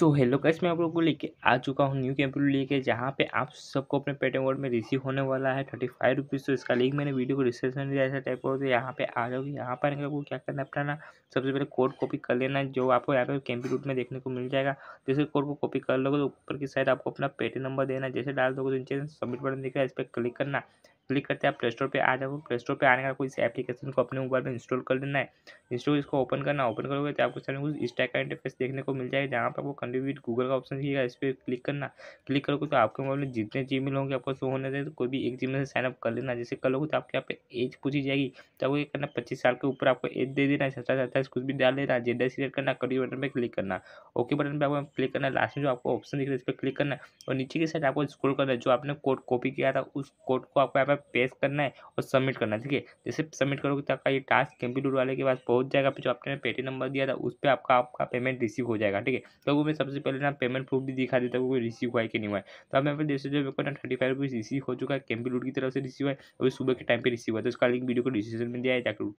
so hello कैस मैं आप लोगों को लेके आ चुका हूँ न्यू कैंपेन लेके जहाँ पे आप सबको अपने पेटीएम वर्ड में रिसीव होने वाला है थर्टी फाइव रुपीज़ तो इसका लिंक मैंने वीडियो को डिस्क्रिप्शन में दिया ऐसा टाइप हो तो यहाँ पे आ जाओगे यहाँ पर आने को क्या करना अपना सबसे पहले कोड कॉपी कर लेना जो आपको यहाँ पे कैंपी रूट में देखने को मिल जाएगा जैसे कोड को कॉपी कर लोगे तो ऊपर की साइड आपको अपना पेटीएम नंबर देना जैसे डाल दोगे तो नीचे सबमिट बटन दिख रहा है इस पर क्लिक करना क्लिक करते हैं आप प्ले स्टोर पर आ जाओ प्ले स्टोर पर आने का कोई एप्लीकेशन को अपने मोबाइल में इंस्टॉल कर लेना है इंस्टॉल इसको ओपन करना ओपन करोगे तो आपको सामने कुछ इस टाइप का इंटरफेस देखने को मिल जाएगा जहाँ पर आपको कंट्रीब्यूट गूगल का ऑप्शन दिखेगा इस पर क्लिक करना क्लिक करोगे तो आपके मोबाइल में जितने जी होंगे आपको शो होने दें तो कोई भी एक जी से साइनअप कर लेना जैसे कर लोगे तो आपके यहाँ पे एज पूछी जाएगी तो आपको ये करना पच्चीस साल के ऊपर आपको एज दे देना सत्रह सत्ताईस कुछ भी डाल देना जेंडर सिलेक्ट करना कंटिन्यू बटन पर क्लिक करना ओके बटन पर आपको क्लिक करना लास्ट में जो आपको ऑप्शन दिख रहा है इस पर क्लिक करना और नीचे के साइड आपको स्क्रोल करना जो आपने कोड कॉपी किया था उस कोड को आपको यहाँ पर पेश करना है और सबमिट करना है ठीक है जैसे सबमिट करोगे तो आपका ये टास्क कंप्यूटर वाले के पास पहुँच जाएगा जो आपने पेटी नंबर दिया था उस पर आपका आपका पेमेंट रिसीव हो जाएगा ठीक है तो वो मैं सबसे पहले ना पेमेंट प्रूफ भी दिखा देता हूँ कोई रिसीव हुआ है कि नहीं हुआ है तो आप यहाँ पर जैसे जो मेरे को ना थर्टी फाइव रिसीव हो चुका है कंप्यूटर की तरफ से रिसीव है और सुबह के टाइम पर रिसीव हुआ है तो उसका लिंक वीडियो को डिस्क्रिप्शन में दिया है जाकर